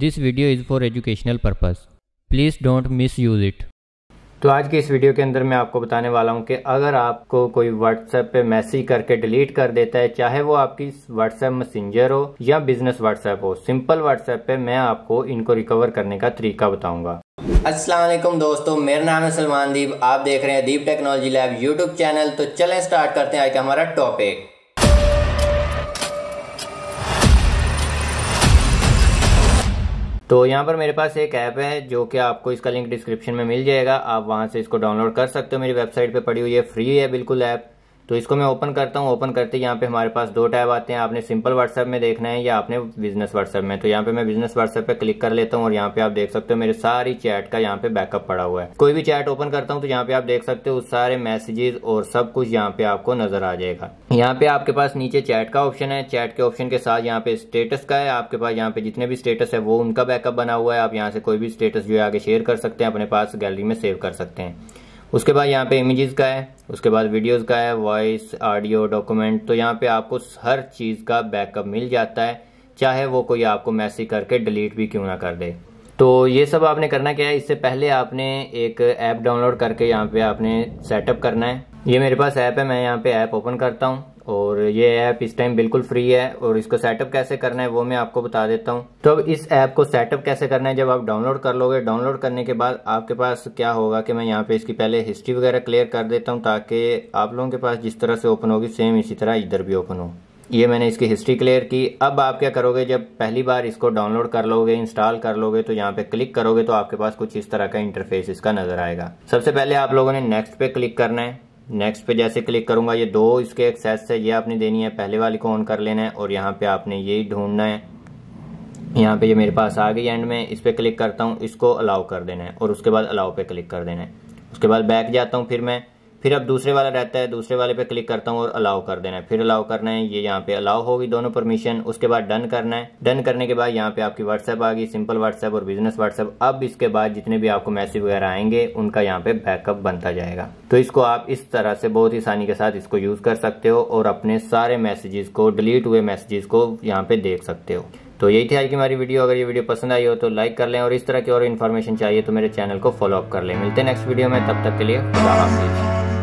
this video is for educational purpose please don't misuse it तो आज की इस वीडियो के अंदर मैं आपको बताने वाला हूं कि अगर आपको कोई व्हाट्सएप पे मैसेज करके डिलीट कर देता है चाहे वो आपकी व्हाट्सएप मैसेंजर हो या बिजनेस व्हाट्सएप हो सिंपल व्हाट्सएप पे मैं आपको इनको रिकवर करने का तरीका बताऊंगा अस्सलाम वालेकुम दोस्तों मेरा नाम है सलमान दीप आप देख रहे हैं Deep technology lab YouTube channel तो चले स्टार्ट करते हैं आज का हमारा टॉपिक तो यहाँ पर मेरे पास एक ऐप है जो कि आपको इसका लिंक डिस्क्रिप्शन में मिल जाएगा आप वहाँ से इसको डाउनलोड कर सकते हो मेरी वेबसाइट पे पड़ी हुई है फ्री है बिल्कुल ऐप तो इसको मैं ओपन करता हूँ ओपन करते यहाँ पे हमारे पास दो टैब आते हैं आपने सिंपल व्हाट्सएप में देखना है या आपने बिजनेस व्हाट्सएप में तो यहाँ पे मैं बिजनेस व्हाट्सएप पे क्लिक कर लेता हूँ और यहाँ पे आप देख सकते हो मेरे सारी चैट का यहाँ पे बैकअप पड़ा हुआ है कोई भी चैट ओपन करता हूँ तो यहाँ पे आप देख सकते हो सारे मैसेजेस और सब कुछ यहाँ पे आपको नजर आ जाएगा यहाँ पे आपके पास नीचे चैट का ऑप्शन है चैट के ऑप्शन के साथ यहाँ पे स्टेटस का है आपके पास यहाँ पे जितने भी स्टेटस है वो उनका बैकअप बना हुआ है आप यहाँ से कोई भी स्टेटस जो है आगे शेयर कर सकते हैं अपने पास गैलरी में सेव कर सकते हैं उसके बाद यहाँ पे इमेजेस का है उसके बाद वीडियोस का है वॉइस ऑडियो डॉक्यूमेंट तो यहाँ पे आपको हर चीज़ का बैकअप मिल जाता है चाहे वो कोई आपको मैसेज करके डिलीट भी क्यों ना कर दे तो ये सब आपने करना क्या है इससे पहले आपने एक ऐप डाउनलोड करके यहाँ पे आपने सेटअप करना है ये मेरे पास ऐप है मैं यहाँ पे ऐप ओपन करता हूँ और ये ऐप इस टाइम बिल्कुल फ्री है और इसको सेटअप कैसे करना है वो मैं आपको बता देता हूँ तो अब इस ऐप को सेटअप कैसे करना है जब आप डाउनलोड कर लोगे डाउनलोड करने के बाद आपके पास क्या होगा कि मैं यहाँ पे इसकी पहले हिस्ट्री वगैरह क्लियर कर देता हूँ ताकि आप लोगों के पास जिस तरह से ओपन होगी सेम इसी तरह इधर भी ओपन हो ये मैंने इसकी हिस्ट्री क्लियर की अब आप क्या करोगे जब पहली बार इसको डाउनलोड कर लोगे इंस्टॉल कर लोगे तो यहाँ पे क्लिक करोगे तो आपके पास कुछ इस तरह का इंटरफेस इसका नजर आएगा सबसे पहले आप लोगों ने नेक्स्ट पे क्लिक करना है नेक्स्ट पे जैसे क्लिक करूंगा ये दो इसके एक्सेस है ये आपने देनी है पहले वाली को ऑन कर लेना है और यहाँ पे आपने ये ढूंढना है यहाँ पे ये मेरे पास आ गई एंड में इस पर क्लिक करता हूँ इसको अलाउ कर देना है और उसके बाद अलाउ पे क्लिक कर देना है उसके बाद बैक जाता हूँ फिर मैं फिर अब दूसरे वाला रहता है दूसरे वाले पे क्लिक करता हूँ और अलाउ कर देना है फिर अलाउ करना है ये यहाँ पे अलाउ होगी दोनों परमिशन उसके बाद डन करना है डन करने के बाद यहाँ पे आपकी व्हाट्सएप आ गई सिंपल व्हाट्सएप और बिजनेस व्हाट्सएप अब इसके बाद जितने भी आपको मैसेज वगैरह आएंगे उनका यहाँ पे बैकअप बनता जाएगा तो इसको आप इस तरह से बहुत ही आसानी के साथ इसको यूज कर सकते हो और अपने सारे मैसेजेस को डिलीट हुए मैसेजेस को यहाँ पे देख सकते हो तो यही थी आज की हमारी वीडियो अगर ये वीडियो पसंद आई हो तो लाइक कर लें और इस तरह की और इन्फॉर्मेशन चाहिए तो मेरे चैनल को फॉलो अप कर लें मिलते हैं नेक्स्ट वीडियो में तब तक के लिए खुदा हाफिज़